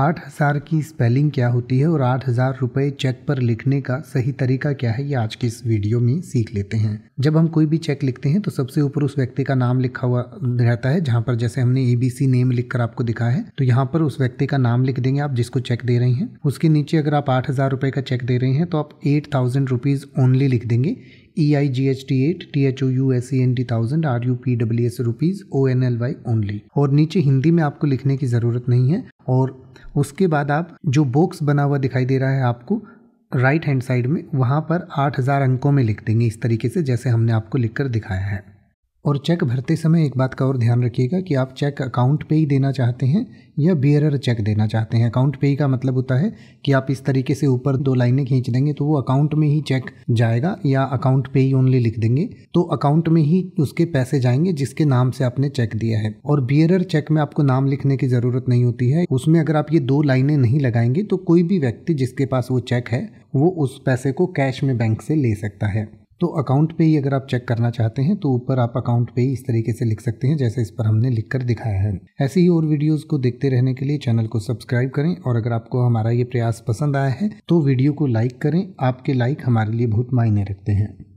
आठ हज़ार की स्पेलिंग क्या होती है और आठ हज़ार रुपये चेक पर लिखने का सही तरीका क्या है ये आज के इस वीडियो में सीख लेते हैं जब हम कोई भी चेक लिखते हैं तो सबसे ऊपर उस व्यक्ति का नाम लिखा हुआ रहता है जहाँ पर जैसे हमने ए बी सी नेम लिख कर आपको दिखा है तो यहाँ पर उस व्यक्ति का नाम लिख देंगे आप जिसको चेक दे रहे हैं उसके नीचे अगर आप आठ हज़ार रुपये का चेक दे रहे हैं तो आप एट थाउजेंड रुपीज़ ओनली लिख देंगे E I G H T eight T H O U S E N T thousand R U P W S rupees O N L Y only और नीचे हिंदी में आपको लिखने की ज़रूरत नहीं है और उसके बाद आप जो बॉक्स बना हुआ दिखाई दे रहा है आपको राइट हैंड साइड में वहाँ पर 8000 अंकों में लिख देंगे इस तरीके से जैसे हमने आपको लिख कर दिखाया है और चेक भरते समय एक बात का और ध्यान रखिएगा कि आप चेक अकाउंट पे ही देना चाहते हैं या बियरर चेक देना चाहते हैं अकाउंट पे ही का मतलब होता है कि आप इस तरीके से ऊपर दो लाइनें खींच देंगे तो वो अकाउंट में ही चेक जाएगा या अकाउंट पे ही ओनली लिख देंगे तो अकाउंट में ही उसके पैसे जाएंगे जिसके नाम से आपने चेक दिया है और बियरर चेक में आपको नाम लिखने की ज़रूरत नहीं होती है उसमें अगर आप ये दो लाइनें नहीं लगाएंगे तो कोई भी व्यक्ति जिसके पास वो चेक है वो उस पैसे को कैश में बैंक से ले सकता है तो अकाउंट पे ही अगर आप चेक करना चाहते हैं तो ऊपर आप अकाउंट पे ही इस तरीके से लिख सकते हैं जैसे इस पर हमने लिख कर दिखाया है ऐसे ही और वीडियोस को देखते रहने के लिए चैनल को सब्सक्राइब करें और अगर आपको हमारा ये प्रयास पसंद आया है तो वीडियो को लाइक करें आपके लाइक हमारे लिए बहुत मायने रखते हैं